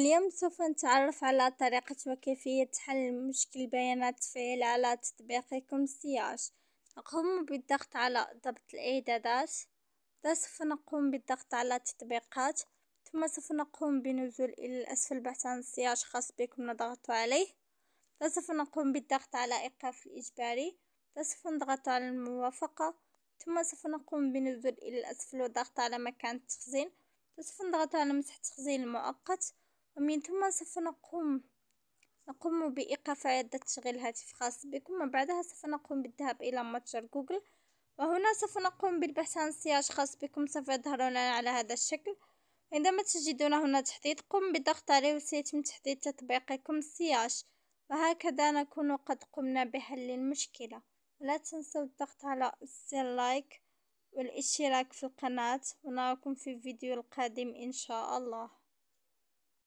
اليوم سوف نتعرف على طريقة وكيفية حل مشكل بيانات فعل على تطبيقكم سياج نقوم بالضغط على ضبط الإعدادات سوف نقوم بالضغط على تطبيقات ثم سوف نقوم بنزول إلى الأسفل بحث عن سياج خاص بكم نضغط عليه سوف نقوم بالضغط على إيقاف الإجباري سوف نضغط على الموافقة ثم سوف نقوم بنزول إلى الأسفل والضغط على مكان التخزين سوف نضغط على مسح التخزين المؤقت ومن ثم سوف نقوم نقوم بإيقاف عدة تشغيل هاتف خاص بكم وبعدها سوف نقوم بالذهاب إلى متجر جوجل وهنا سوف نقوم بالبحث عن سياج خاص بكم سوف يظهر لنا على هذا الشكل عندما تجدون هنا تحديد قم بالضغط عليه وسيتم تحديد تطبيقكم سياج وهكذا نكون قد قمنا بحل المشكلة لا تنسوا الضغط على زر لايك والاشتراك في القناة ونراكم في الفيديو القادم إن شاء الله